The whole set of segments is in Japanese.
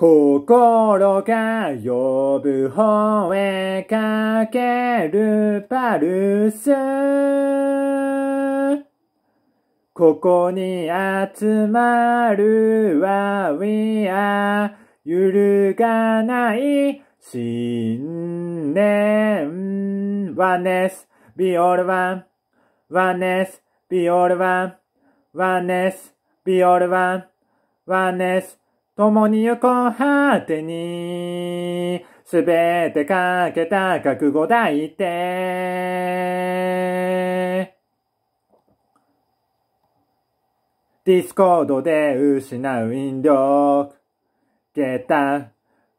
心が呼ぶ方へかけるパルス。ここに集まるは We are 揺るがない信念。Oneness be all one. Oneness be all one. Oneness be all one. Oneness 共に横果てに、すべてかけた覚悟抱いて、ディスコードで失う引力、ゲタ、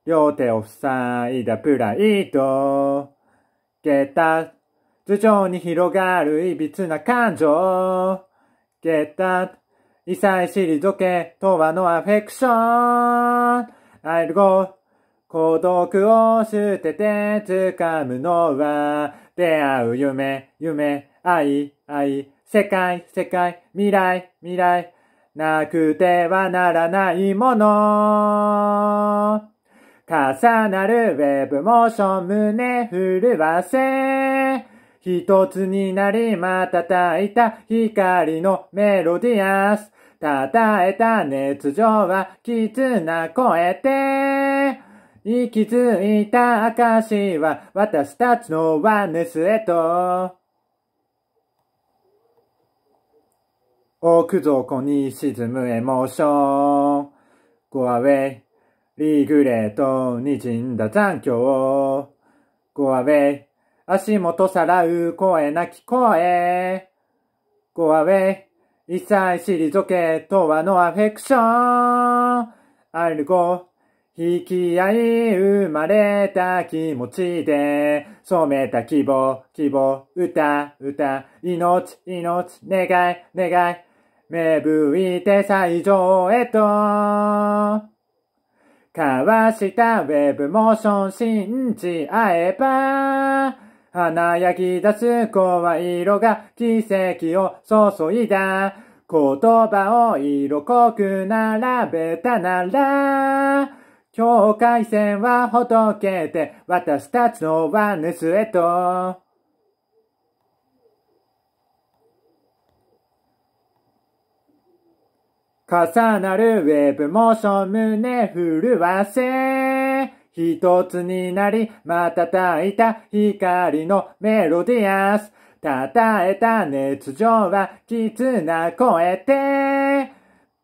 両手を塞いだプライド、ゲタ、頭上に広がるいびつな感情、ゲタ、一切退け、とはのアフェクション。アイルゴ、孤独を捨てて掴むのは、出会う夢、夢、愛、愛、世界、世界、未来、未来、なくてはならないもの。重なるウェブモーション胸震わせ一つになりまたたいた光のメロディアス。叩えた熱情は絆なえて。息づいた証は私たちのワンネスへと。奥底に沈むエモーション。Go away. リーグレート、滲んだ残響。Go away. 足元さらう声なき声。Go away. 一切退け、とはのアフェクション。アルゴ。引き合い生まれた気持ちで染めた希望、希望、歌、歌、命、命、願い、願い。芽吹いて最上へと。交わしたウェブモーション信じ合えば華やぎ出す声色が奇跡を注いだ。言葉を色濃く並べたなら、境界線はほどけて、私たちのワンネスへと。重なるウェブモーション胸震わせ一つになり、瞬いた光のメロディアス。叩えた熱情は、きつな声で。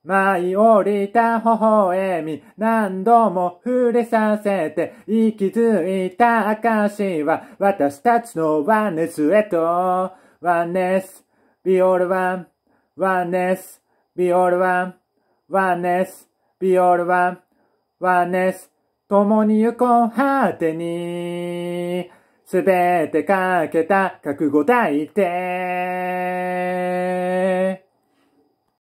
舞い降りた微笑み、何度も触れさせて、息づいた証は、私たちのワンネスへと。ワンネス、ビオルワン、ワンネス、ビオルワン、ワンネス、ビオルワン、ワンネス、共に行こう果てに、すべてかけた覚悟抱いて、